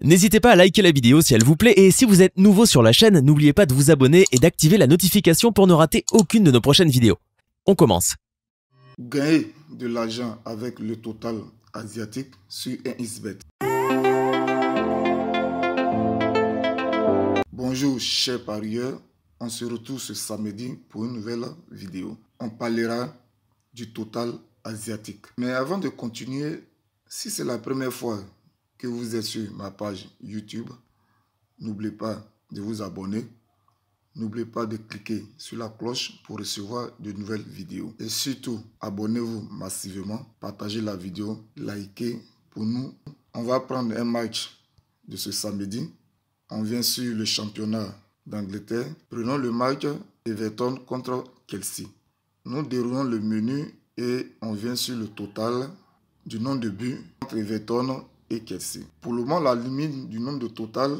N'hésitez pas à liker la vidéo si elle vous plaît et si vous êtes nouveau sur la chaîne, n'oubliez pas de vous abonner et d'activer la notification pour ne rater aucune de nos prochaines vidéos. On commence. Gagner de l'argent avec le total asiatique sur un isbet. Bonjour chers parieurs, on se retrouve ce samedi pour une nouvelle vidéo. On parlera du total asiatique. Mais avant de continuer, si c'est la première fois que vous êtes sur ma page YouTube. N'oubliez pas de vous abonner. N'oubliez pas de cliquer sur la cloche pour recevoir de nouvelles vidéos. Et surtout, abonnez-vous massivement, partagez la vidéo, likez pour nous. On va prendre un match de ce samedi. On vient sur le championnat d'Angleterre. Prenons le match Everton contre Chelsea. Nous déroulons le menu et on vient sur le total du nombre de buts entre Everton pour le moment, la limite du nombre de total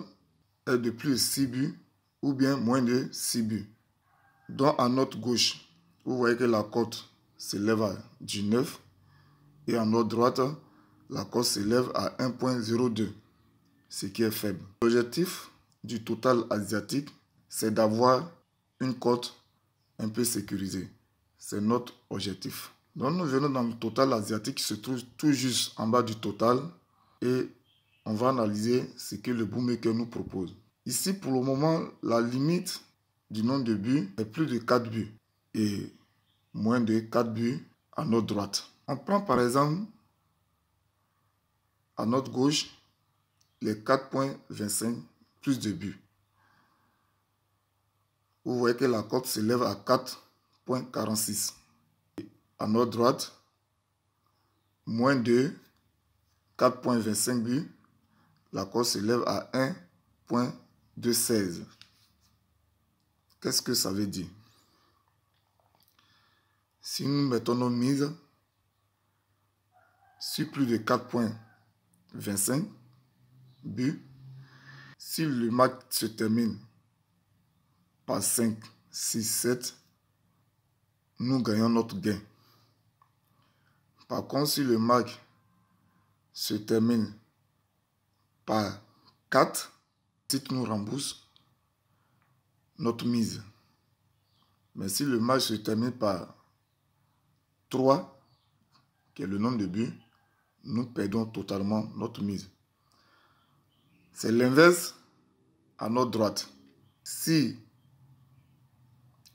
est de plus de 6 buts ou bien moins de 6 buts. Donc à notre gauche, vous voyez que la cote s'élève à 9 et à notre droite, la cote s'élève à 1.02, ce qui est faible. L'objectif du total asiatique, c'est d'avoir une cote un peu sécurisée. C'est notre objectif. Donc nous venons dans le total asiatique qui se trouve tout juste en bas du total et on va analyser ce que le bookmaker nous propose. Ici, pour le moment, la limite du nombre de buts est plus de 4 buts et moins de 4 buts à notre droite. On prend par exemple à notre gauche les 4.25 plus de buts. Vous voyez que la cote s'élève à 4.46. À notre droite, moins de 4,25 buts, la course s'élève à 1,216. Qu'est-ce que ça veut dire Si nous mettons nos mises sur plus de 4,25 buts, si le match se termine par 5, 6, 7, nous gagnons notre gain. Par contre, si le match se termine par 4, titre nous rembourse notre mise. Mais si le match se termine par 3, qui est le nombre de buts, nous perdons totalement notre mise. C'est l'inverse à notre droite. Si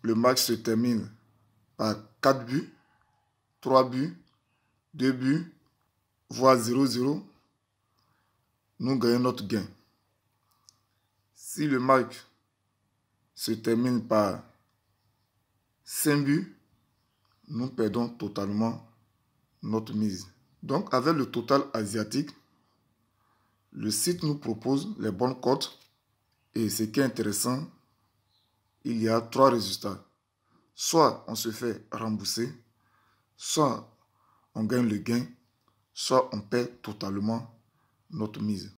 le match se termine par 4 buts, 3 buts, 2 buts, voix 0, 0, nous gagnons notre gain. Si le match se termine par 5 buts, nous perdons totalement notre mise. Donc avec le total asiatique, le site nous propose les bonnes cotes et ce qui est intéressant, il y a trois résultats. Soit on se fait rembourser, soit on gagne le gain soit on perd totalement notre mise.